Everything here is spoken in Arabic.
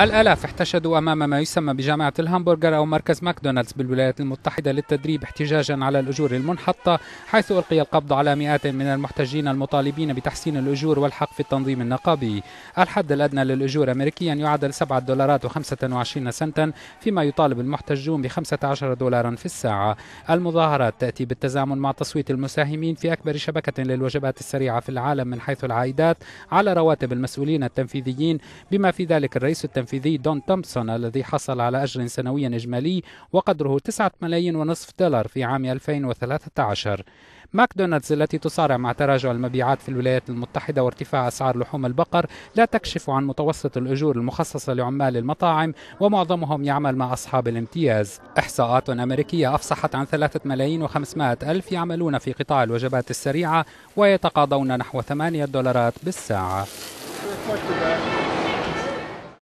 الآلاف احتشدوا أمام ما يسمى بجامعة الهامبرجر أو مركز ماكدونالدز بالولايات المتحدة للتدريب احتجاجا على الأجور المنحطة حيث ألقي القبض على مئات من المحتجين المطالبين بتحسين الأجور والحق في التنظيم النقابي الحد الأدنى للأجور أمريكيا يعادل 7 دولارات و25 سنتا فيما يطالب المحتجون ب 15 دولارا في الساعة المظاهرات تأتي بالتزامن مع تصويت المساهمين في أكبر شبكة للوجبات السريعة في العالم من حيث العائدات على رواتب المسؤولين التنفيذيين بما في ذلك الرئيس التنفيذي التنفيذي دون تومبسون الذي حصل على أجر سنوي إجمالي وقدره 9 ملايين ونصف دولار في عام 2013 ماكدونالدز التي تصارع مع تراجع المبيعات في الولايات المتحدة وارتفاع أسعار لحوم البقر لا تكشف عن متوسط الأجور المخصصة لعمال المطاعم ومعظمهم يعمل مع أصحاب الامتياز إحصاءات أمريكية أفصحت عن 3 ملايين وخمسمائة ألف يعملون في قطاع الوجبات السريعة ويتقاضون نحو 8 دولارات بالساعة